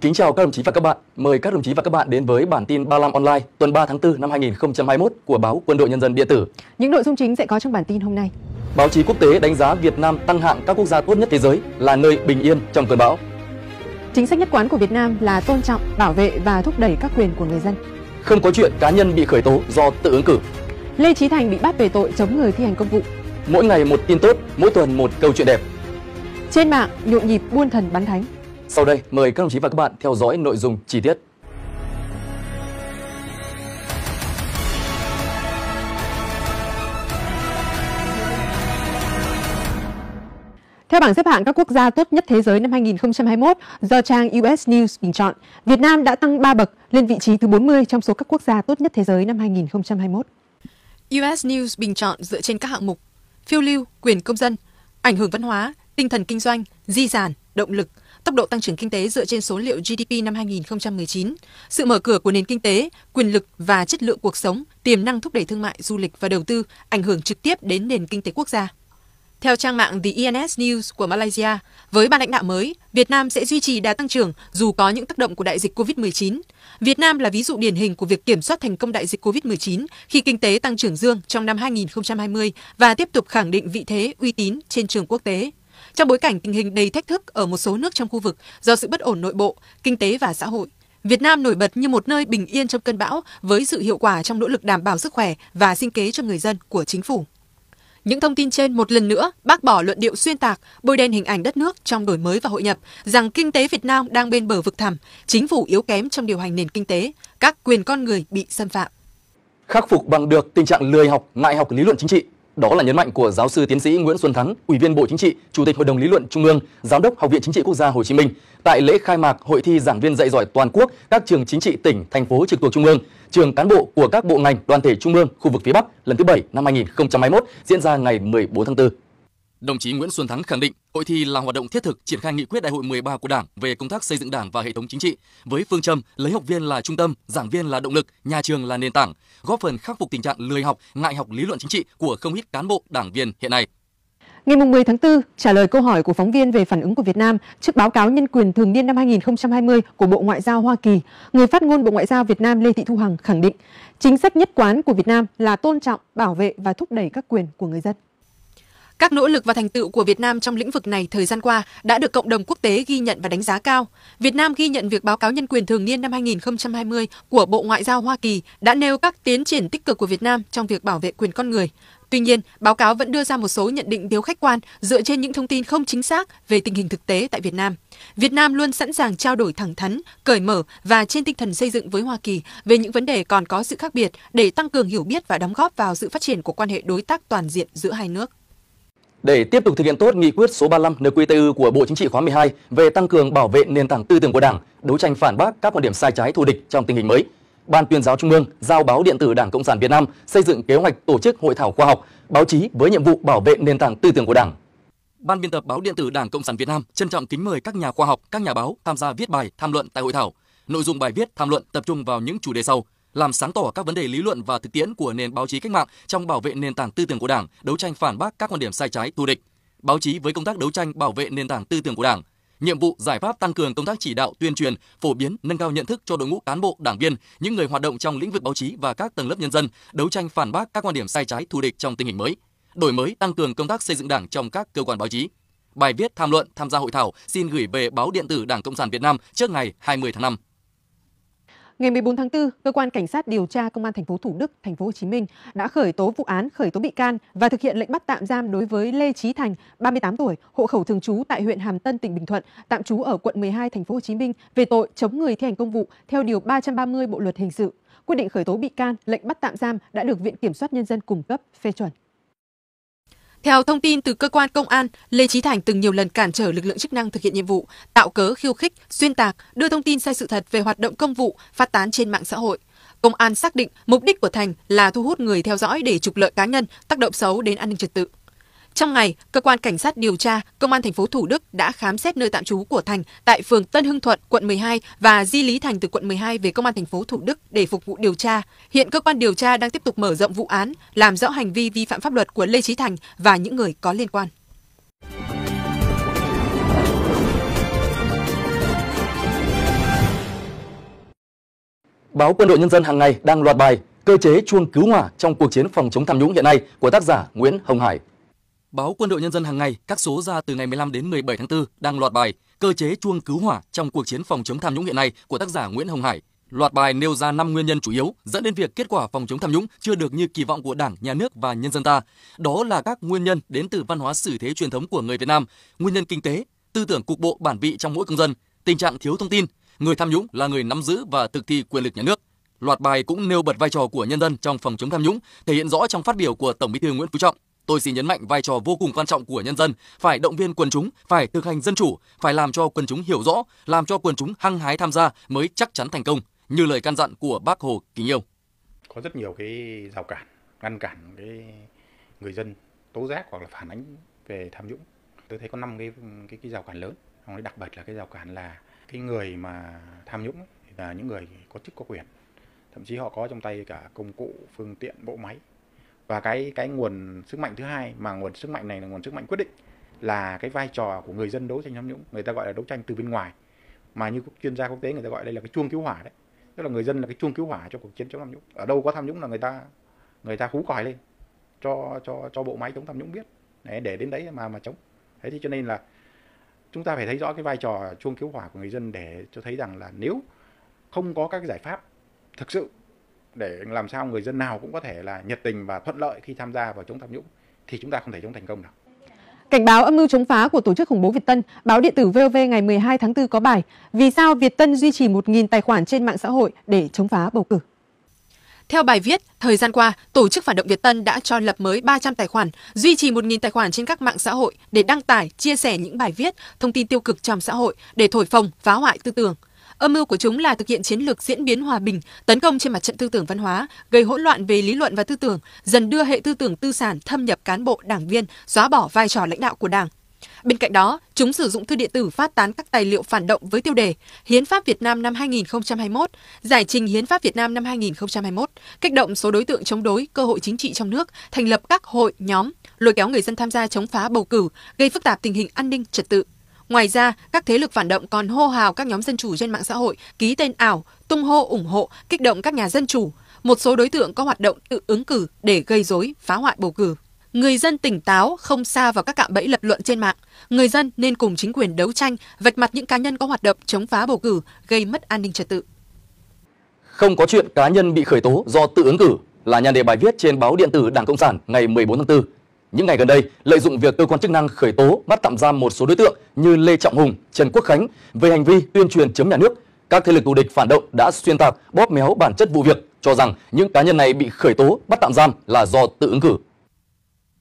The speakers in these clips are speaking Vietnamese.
Kính chào các đồng chí và các bạn. Mời các đồng chí và các bạn đến với bản tin 35 online tuần 3 tháng 4 năm 2021 của báo Quân đội Nhân dân điện tử. Những nội dung chính sẽ có trong bản tin hôm nay. Báo chí quốc tế đánh giá Việt Nam tăng hạng các quốc gia tốt nhất thế giới là nơi bình yên trong cơn bão. Chính sách nhất quán của Việt Nam là tôn trọng, bảo vệ và thúc đẩy các quyền của người dân. Không có chuyện cá nhân bị khởi tố do tự ứng cử. Lê Chí Thành bị bắt về tội chống người thi hành công vụ. Mỗi ngày một tin tốt, mỗi tuần một câu chuyện đẹp. Trên mạng nhộn nhịp buôn thần bán thánh. Sau đây, mời các đồng chí và các bạn theo dõi nội dung chi tiết. Theo bảng xếp hạng các quốc gia tốt nhất thế giới năm 2021 do trang US News bình chọn, Việt Nam đã tăng 3 bậc lên vị trí thứ 40 trong số các quốc gia tốt nhất thế giới năm 2021. US News bình chọn dựa trên các hạng mục phiêu lưu, quyền công dân, ảnh hưởng văn hóa, tinh thần kinh doanh, di sản, động lực – tốc độ tăng trưởng kinh tế dựa trên số liệu GDP năm 2019, sự mở cửa của nền kinh tế, quyền lực và chất lượng cuộc sống, tiềm năng thúc đẩy thương mại, du lịch và đầu tư ảnh hưởng trực tiếp đến nền kinh tế quốc gia. Theo trang mạng The ENS News của Malaysia, với ban lãnh đạo mới, Việt Nam sẽ duy trì đà tăng trưởng dù có những tác động của đại dịch COVID-19. Việt Nam là ví dụ điển hình của việc kiểm soát thành công đại dịch COVID-19 khi kinh tế tăng trưởng dương trong năm 2020 và tiếp tục khẳng định vị thế uy tín trên trường quốc tế. Trong bối cảnh tình hình đầy thách thức ở một số nước trong khu vực do sự bất ổn nội bộ, kinh tế và xã hội, Việt Nam nổi bật như một nơi bình yên trong cơn bão với sự hiệu quả trong nỗ lực đảm bảo sức khỏe và sinh kế cho người dân của chính phủ. Những thông tin trên một lần nữa bác bỏ luận điệu xuyên tạc, bôi đen hình ảnh đất nước trong đổi mới và hội nhập, rằng kinh tế Việt Nam đang bên bờ vực thẳm, chính phủ yếu kém trong điều hành nền kinh tế, các quyền con người bị xâm phạm. Khắc phục bằng được tình trạng lười học, ngại học lý luận chính trị, đó là nhấn mạnh của giáo sư tiến sĩ Nguyễn Xuân Thắng, Ủy viên Bộ Chính trị, Chủ tịch Hội đồng lý luận Trung ương, Giám đốc Học viện Chính trị Quốc gia Hồ Chí Minh tại lễ khai mạc Hội thi giảng viên dạy giỏi toàn quốc các trường chính trị tỉnh, thành phố trực thuộc Trung ương, trường cán bộ của các bộ ngành, đoàn thể Trung ương, khu vực phía Bắc lần thứ 7 năm 2021 diễn ra ngày 14 tháng 4. Đồng chí Nguyễn Xuân Thắng khẳng định, hội thi là hoạt động thiết thực triển khai nghị quyết đại hội 13 của Đảng về công tác xây dựng Đảng và hệ thống chính trị với phương châm lấy học viên là trung tâm, giảng viên là động lực, nhà trường là nền tảng, góp phần khắc phục tình trạng lười học, ngại học lý luận chính trị của không ít cán bộ đảng viên hiện nay. Ngày 10 tháng 4, trả lời câu hỏi của phóng viên về phản ứng của Việt Nam trước báo cáo nhân quyền thường niên năm 2020 của Bộ Ngoại giao Hoa Kỳ, người phát ngôn Bộ Ngoại giao Việt Nam Lê Thị Thu Hằng khẳng định chính sách nhất quán của Việt Nam là tôn trọng, bảo vệ và thúc đẩy các quyền của người dân. Các nỗ lực và thành tựu của Việt Nam trong lĩnh vực này thời gian qua đã được cộng đồng quốc tế ghi nhận và đánh giá cao. Việt Nam ghi nhận việc báo cáo nhân quyền thường niên năm 2020 của Bộ Ngoại giao Hoa Kỳ đã nêu các tiến triển tích cực của Việt Nam trong việc bảo vệ quyền con người. Tuy nhiên, báo cáo vẫn đưa ra một số nhận định thiếu khách quan dựa trên những thông tin không chính xác về tình hình thực tế tại Việt Nam. Việt Nam luôn sẵn sàng trao đổi thẳng thắn, cởi mở và trên tinh thần xây dựng với Hoa Kỳ về những vấn đề còn có sự khác biệt để tăng cường hiểu biết và đóng góp vào sự phát triển của quan hệ đối tác toàn diện giữa hai nước. Để tiếp tục thực hiện tốt nghị quyết số 35 NQTU của Bộ Chính trị khóa 12 về tăng cường bảo vệ nền tảng tư tưởng của Đảng, đấu tranh phản bác các quan điểm sai trái thù địch trong tình hình mới, Ban tuyên giáo Trung ương giao báo điện tử Đảng Cộng sản Việt Nam xây dựng kế hoạch tổ chức hội thảo khoa học, báo chí với nhiệm vụ bảo vệ nền tảng tư tưởng của Đảng. Ban biên tập báo điện tử Đảng Cộng sản Việt Nam trân trọng kính mời các nhà khoa học, các nhà báo tham gia viết bài, tham luận tại hội thảo. Nội dung bài viết tham luận tập trung vào những chủ đề sau: làm sáng tỏ các vấn đề lý luận và thực tiễn của nền báo chí cách mạng trong bảo vệ nền tảng tư tưởng của Đảng, đấu tranh phản bác các quan điểm sai trái thù địch. Báo chí với công tác đấu tranh bảo vệ nền tảng tư tưởng của Đảng, nhiệm vụ giải pháp tăng cường công tác chỉ đạo tuyên truyền phổ biến nâng cao nhận thức cho đội ngũ cán bộ đảng viên những người hoạt động trong lĩnh vực báo chí và các tầng lớp nhân dân đấu tranh phản bác các quan điểm sai trái thù địch trong tình hình mới đổi mới tăng cường công tác xây dựng đảng trong các cơ quan báo chí bài viết tham luận tham gia hội thảo xin gửi về báo điện tử đảng cộng sản việt nam trước ngày 20 tháng 5 Ngày 14 tháng 4, cơ quan cảnh sát điều tra công an thành phố Thủ Đức, thành phố Hồ Chí Minh đã khởi tố vụ án, khởi tố bị can và thực hiện lệnh bắt tạm giam đối với Lê Chí Thành, 38 tuổi, hộ khẩu thường trú tại huyện Hàm Tân, tỉnh Bình Thuận, tạm trú ở quận 12 thành phố Hồ Chí Minh về tội chống người thi hành công vụ theo điều 330 Bộ luật hình sự. Quyết định khởi tố bị can, lệnh bắt tạm giam đã được Viện kiểm soát nhân dân cung cấp phê chuẩn. Theo thông tin từ cơ quan công an, Lê Chí Thành từng nhiều lần cản trở lực lượng chức năng thực hiện nhiệm vụ, tạo cớ khiêu khích, xuyên tạc, đưa thông tin sai sự thật về hoạt động công vụ phát tán trên mạng xã hội. Công an xác định mục đích của Thành là thu hút người theo dõi để trục lợi cá nhân, tác động xấu đến an ninh trật tự. Trong ngày, cơ quan cảnh sát điều tra công an thành phố Thủ Đức đã khám xét nơi tạm trú của Thành tại phường Tân Hưng Thuận, quận 12 và di lý Thành từ quận 12 về công an thành phố Thủ Đức để phục vụ điều tra. Hiện cơ quan điều tra đang tiếp tục mở rộng vụ án, làm rõ hành vi vi phạm pháp luật của Lê Trí Thành và những người có liên quan. Báo Quân đội Nhân dân hàng ngày đang loạt bài Cơ chế chuông cứu hỏa trong cuộc chiến phòng chống tham nhũng hiện nay của tác giả Nguyễn Hồng Hải. Báo Quân đội Nhân dân hàng ngày, các số ra từ ngày 15 đến 17 tháng 4 đang loạt bài Cơ chế chuông cứu hỏa trong cuộc chiến phòng chống tham nhũng hiện nay của tác giả Nguyễn Hồng Hải. Loạt bài nêu ra 5 nguyên nhân chủ yếu dẫn đến việc kết quả phòng chống tham nhũng chưa được như kỳ vọng của Đảng, Nhà nước và nhân dân ta. Đó là các nguyên nhân đến từ văn hóa xử thế truyền thống của người Việt Nam, nguyên nhân kinh tế, tư tưởng cục bộ bản vị trong mỗi công dân, tình trạng thiếu thông tin, người tham nhũng là người nắm giữ và thực thi quyền lực nhà nước. Loạt bài cũng nêu bật vai trò của nhân dân trong phòng chống tham nhũng, thể hiện rõ trong phát biểu của Tổng Bí thư Nguyễn Phú Trọng. Tôi xin nhấn mạnh vai trò vô cùng quan trọng của nhân dân, phải động viên quần chúng, phải thực hành dân chủ, phải làm cho quần chúng hiểu rõ, làm cho quần chúng hăng hái tham gia mới chắc chắn thành công, như lời căn dặn của bác Hồ Kính Yêu. Có rất nhiều cái rào cản, ngăn cản cái người dân tố giác hoặc là phản ánh về tham nhũng. Tôi thấy có năm cái cái cái rào cản lớn, trong đặc biệt là cái rào cản là cái người mà tham nhũng là những người có chức có quyền thậm chí họ có trong tay cả công cụ phương tiện bộ máy và cái cái nguồn sức mạnh thứ hai mà nguồn sức mạnh này là nguồn sức mạnh quyết định là cái vai trò của người dân đấu tranh tham nhũng người ta gọi là đấu tranh từ bên ngoài mà như các chuyên gia quốc tế người ta gọi đây là cái chuông cứu hỏa đấy tức là người dân là cái chuông cứu hỏa cho cuộc chiến chống tham nhũng ở đâu có tham nhũng là người ta người ta hú còi lên cho cho cho bộ máy chống tham nhũng biết đấy, để đến đấy mà mà chống thế thì cho nên là chúng ta phải thấy rõ cái vai trò chuông cứu hỏa của người dân để cho thấy rằng là nếu không có các giải pháp thực sự để làm sao người dân nào cũng có thể là nhiệt tình và thuận lợi khi tham gia vào chống tham nhũng thì chúng ta không thể chống thành công được. Cảnh báo âm mưu chống phá của tổ chức khủng bố Việt Tân, báo điện tử VOV ngày 12 tháng 4 có bài Vì sao Việt Tân duy trì 1.000 tài khoản trên mạng xã hội để chống phá bầu cử? Theo bài viết, thời gian qua, tổ chức phản động Việt Tân đã cho lập mới 300 tài khoản, duy trì 1.000 tài khoản trên các mạng xã hội để đăng tải, chia sẻ những bài viết, thông tin tiêu cực trong xã hội để thổi phồng, phá hoại tư tưởng. Âm mưu của chúng là thực hiện chiến lược diễn biến hòa bình, tấn công trên mặt trận tư tưởng văn hóa, gây hỗn loạn về lý luận và tư tưởng, dần đưa hệ tư tưởng tư sản thâm nhập cán bộ đảng viên, xóa bỏ vai trò lãnh đạo của Đảng. Bên cạnh đó, chúng sử dụng thư điện tử phát tán các tài liệu phản động với tiêu đề Hiến pháp Việt Nam năm 2021, Giải trình Hiến pháp Việt Nam năm 2021, kích động số đối tượng chống đối cơ hội chính trị trong nước, thành lập các hội, nhóm, lôi kéo người dân tham gia chống phá bầu cử, gây phức tạp tình hình an ninh trật tự Ngoài ra, các thế lực phản động còn hô hào các nhóm dân chủ trên mạng xã hội ký tên ảo, tung hô ủng hộ, kích động các nhà dân chủ. Một số đối tượng có hoạt động tự ứng cử để gây rối, phá hoại bầu cử. Người dân tỉnh táo, không xa vào các cạm bẫy lập luận trên mạng. Người dân nên cùng chính quyền đấu tranh, vạch mặt những cá nhân có hoạt động chống phá bầu cử, gây mất an ninh trật tự. Không có chuyện cá nhân bị khởi tố do tự ứng cử là nhan đề bài viết trên báo điện tử Đảng Cộng sản ngày 14 tháng 4 những ngày gần đây, lợi dụng việc cơ quan chức năng khởi tố, bắt tạm giam một số đối tượng như Lê Trọng Hùng, Trần Quốc Khánh về hành vi tuyên truyền chống nhà nước, các thế lực thù địch phản động đã xuyên tạc, bóp méo bản chất vụ việc, cho rằng những cá nhân này bị khởi tố, bắt tạm giam là do tự ứng cử.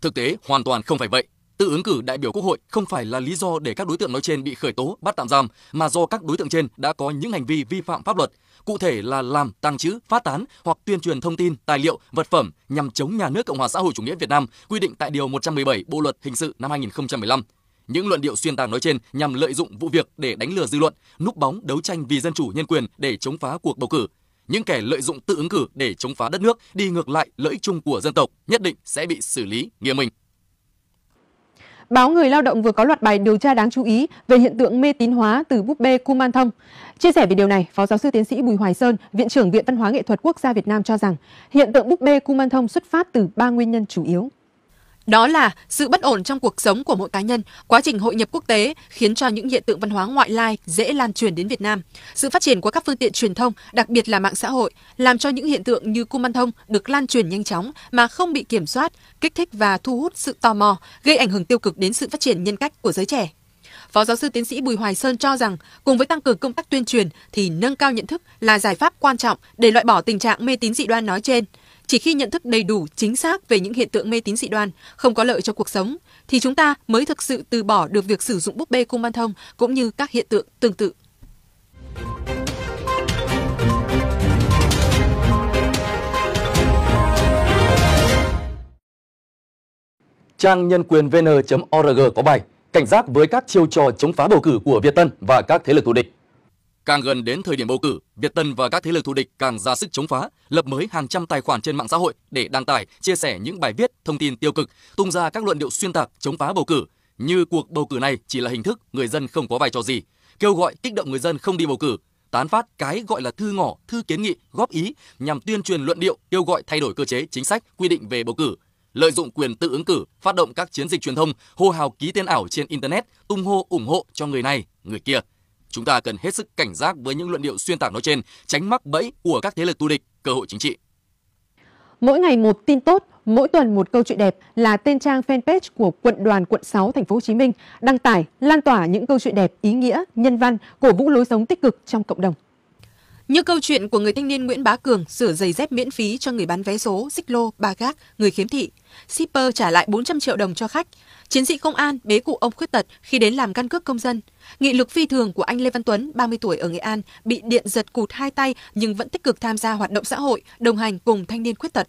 Thực tế hoàn toàn không phải vậy tự ứng cử đại biểu Quốc hội không phải là lý do để các đối tượng nói trên bị khởi tố, bắt tạm giam, mà do các đối tượng trên đã có những hành vi vi phạm pháp luật, cụ thể là làm, tăng trữ, phát tán hoặc tuyên truyền thông tin, tài liệu, vật phẩm nhằm chống nhà nước Cộng hòa xã hội chủ nghĩa Việt Nam quy định tại điều 117 Bộ luật hình sự năm 2015. Những luận điệu xuyên tạc nói trên nhằm lợi dụng vụ việc để đánh lừa dư luận, núp bóng đấu tranh vì dân chủ nhân quyền để chống phá cuộc bầu cử. Những kẻ lợi dụng tự ứng cử để chống phá đất nước, đi ngược lại lợi ích chung của dân tộc, nhất định sẽ bị xử lý nghiêm minh. Báo Người Lao động vừa có loạt bài điều tra đáng chú ý về hiện tượng mê tín hóa từ búp bê Kuman Thông. Chia sẻ về điều này, Phó Giáo sư Tiến sĩ Bùi Hoài Sơn, Viện trưởng Viện Văn hóa Nghệ thuật Quốc gia Việt Nam cho rằng hiện tượng búp bê Kuman Thông xuất phát từ ba nguyên nhân chủ yếu. Đó là sự bất ổn trong cuộc sống của mỗi cá nhân, quá trình hội nhập quốc tế khiến cho những hiện tượng văn hóa ngoại lai dễ lan truyền đến Việt Nam. Sự phát triển của các phương tiện truyền thông, đặc biệt là mạng xã hội, làm cho những hiện tượng như cung văn thông được lan truyền nhanh chóng mà không bị kiểm soát, kích thích và thu hút sự tò mò, gây ảnh hưởng tiêu cực đến sự phát triển nhân cách của giới trẻ. Phó giáo sư tiến sĩ Bùi Hoài Sơn cho rằng, cùng với tăng cường công tác tuyên truyền thì nâng cao nhận thức là giải pháp quan trọng để loại bỏ tình trạng mê tín dị đoan nói trên – chỉ khi nhận thức đầy đủ, chính xác về những hiện tượng mê tín dị đoan không có lợi cho cuộc sống thì chúng ta mới thực sự từ bỏ được việc sử dụng búp bê cung văn thông cũng như các hiện tượng tương tự. Trang nhân quyền vn.org có bài cảnh giác với các chiêu trò chống phá bầu cử của Việt Tân và các thế lực thù địch. Càng gần đến thời điểm bầu cử, Việt Tân và các thế lực thù địch càng ra sức chống phá, lập mới hàng trăm tài khoản trên mạng xã hội để đăng tải, chia sẻ những bài viết, thông tin tiêu cực, tung ra các luận điệu xuyên tạc chống phá bầu cử, như cuộc bầu cử này chỉ là hình thức, người dân không có vai trò gì, kêu gọi kích động người dân không đi bầu cử, tán phát cái gọi là thư ngỏ, thư kiến nghị, góp ý nhằm tuyên truyền luận điệu, kêu gọi thay đổi cơ chế, chính sách, quy định về bầu cử, lợi dụng quyền tự ứng cử, phát động các chiến dịch truyền thông, hô hào ký tên ảo trên internet, tung hô ủng hộ cho người này, người kia. Chúng ta cần hết sức cảnh giác với những luận điệu xuyên tạc nói trên, tránh mắc bẫy của các thế lực tu địch, cơ hội chính trị. Mỗi ngày một tin tốt, mỗi tuần một câu chuyện đẹp là tên trang fanpage của quận đoàn quận 6 thành phố Hồ Chí Minh đăng tải, lan tỏa những câu chuyện đẹp ý nghĩa, nhân văn, cổ vũ lối sống tích cực trong cộng đồng. Như câu chuyện của người thanh niên Nguyễn Bá Cường sửa giày dép miễn phí cho người bán vé số, xích lô, ba gác, người khiếm thị. Shipper trả lại 400 triệu đồng cho khách. Chiến sĩ công an bế cụ ông khuyết tật khi đến làm căn cước công dân. Nghị lực phi thường của anh Lê Văn Tuấn, 30 tuổi ở Nghệ An, bị điện giật cụt hai tay nhưng vẫn tích cực tham gia hoạt động xã hội, đồng hành cùng thanh niên khuyết tật.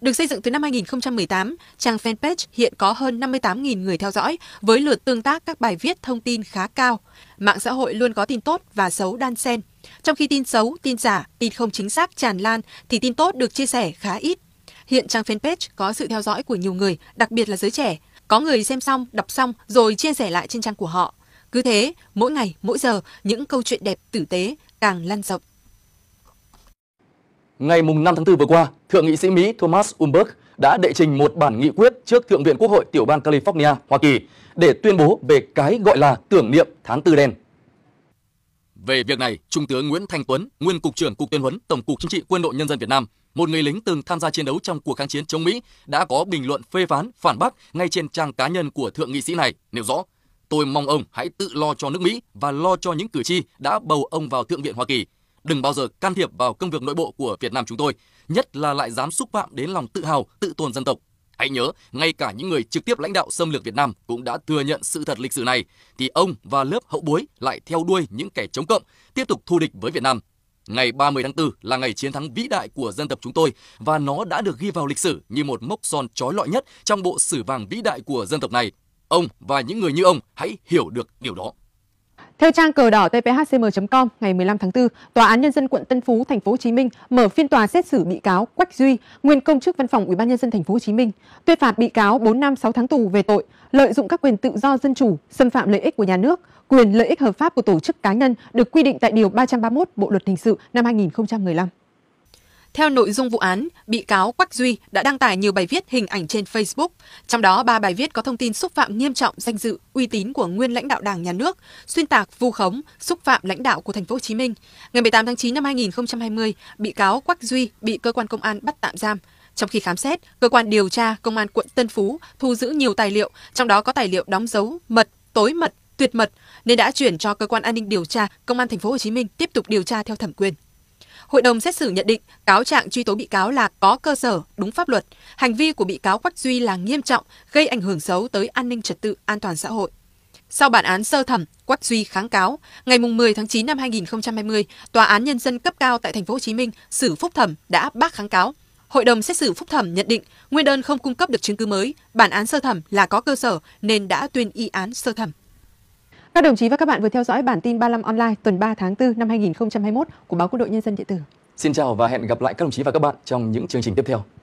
Được xây dựng từ năm 2018, trang fanpage hiện có hơn 58.000 người theo dõi với lượt tương tác các bài viết thông tin khá cao mạng xã hội luôn có tin tốt và xấu đan xen. Trong khi tin xấu, tin giả, tin không chính xác tràn lan thì tin tốt được chia sẻ khá ít. Hiện trang fanpage có sự theo dõi của nhiều người, đặc biệt là giới trẻ. Có người xem xong, đọc xong rồi chia sẻ lại trên trang của họ. Cứ thế, mỗi ngày, mỗi giờ, những câu chuyện đẹp tử tế càng lan rộng. Ngày mùng 5 tháng 4 vừa qua, Thượng nghị sĩ Mỹ Thomas Umberg đã đệ trình một bản nghị quyết trước Thượng viện Quốc hội tiểu bang California, Hoa Kỳ để tuyên bố về cái gọi là tưởng niệm tháng tư đen. Về việc này, Trung tướng Nguyễn Thanh Tuấn, nguyên cục trưởng Cục Tuyên huấn Tổng cục Chính trị Quân đội Nhân dân Việt Nam, một người lính từng tham gia chiến đấu trong cuộc kháng chiến chống Mỹ, đã có bình luận phê phán, phản bác ngay trên trang cá nhân của thượng nghị sĩ này, nêu rõ: "Tôi mong ông hãy tự lo cho nước Mỹ và lo cho những cử tri đã bầu ông vào Thượng viện Hoa Kỳ. Đừng bao giờ can thiệp vào công việc nội bộ của Việt Nam chúng tôi, nhất là lại dám xúc phạm đến lòng tự hào, tự tôn dân tộc. Hãy nhớ, ngay cả những người trực tiếp lãnh đạo xâm lược Việt Nam cũng đã thừa nhận sự thật lịch sử này, thì ông và lớp hậu bối lại theo đuôi những kẻ chống cộng, tiếp tục thù địch với Việt Nam. Ngày 30 tháng 4 là ngày chiến thắng vĩ đại của dân tộc chúng tôi và nó đã được ghi vào lịch sử như một mốc son trói lọi nhất trong bộ sử vàng vĩ đại của dân tộc này. Ông và những người như ông hãy hiểu được điều đó. Theo trang cờ đỏ tphcm.com ngày 15 tháng 4, Tòa án nhân dân quận Tân Phú, thành phố Hồ Chí Minh mở phiên tòa xét xử bị cáo Quách Duy, nguyên công chức văn phòng Ủy ban nhân dân thành phố Hồ Chí Minh, tuyên phạt bị cáo 4 năm 6 tháng tù về tội lợi dụng các quyền tự do dân chủ, xâm phạm lợi ích của nhà nước, quyền lợi ích hợp pháp của tổ chức cá nhân được quy định tại điều 331 Bộ luật hình sự năm 2015. Theo nội dung vụ án, bị cáo Quách Duy đã đăng tải nhiều bài viết hình ảnh trên Facebook, trong đó ba bài viết có thông tin xúc phạm nghiêm trọng danh dự, uy tín của nguyên lãnh đạo Đảng nhà nước, xuyên tạc, vu khống, xúc phạm lãnh đạo của thành phố Hồ Chí Minh. Ngày 18 tháng 9 năm 2020, bị cáo Quách Duy bị cơ quan công an bắt tạm giam. Trong khi khám xét, cơ quan điều tra công an quận Tân Phú thu giữ nhiều tài liệu, trong đó có tài liệu đóng dấu mật, tối mật, tuyệt mật nên đã chuyển cho cơ quan an ninh điều tra công an thành phố Hồ Chí Minh tiếp tục điều tra theo thẩm quyền. Hội đồng xét xử nhận định cáo trạng truy tố bị cáo là có cơ sở, đúng pháp luật. Hành vi của bị cáo Quách Duy là nghiêm trọng, gây ảnh hưởng xấu tới an ninh trật tự, an toàn xã hội. Sau bản án sơ thẩm, Quách Duy kháng cáo, ngày 10 tháng 9 năm 2020, Tòa án Nhân dân cấp cao tại Thành phố Hồ Chí Minh xử phúc thẩm đã bác kháng cáo. Hội đồng xét xử phúc thẩm nhận định nguyên đơn không cung cấp được chứng cứ mới, bản án sơ thẩm là có cơ sở nên đã tuyên y án sơ thẩm. Các đồng chí và các bạn vừa theo dõi bản tin 35 online tuần 3 tháng 4 năm 2021 của báo Quân đội Nhân dân điện tử. Xin chào và hẹn gặp lại các đồng chí và các bạn trong những chương trình tiếp theo.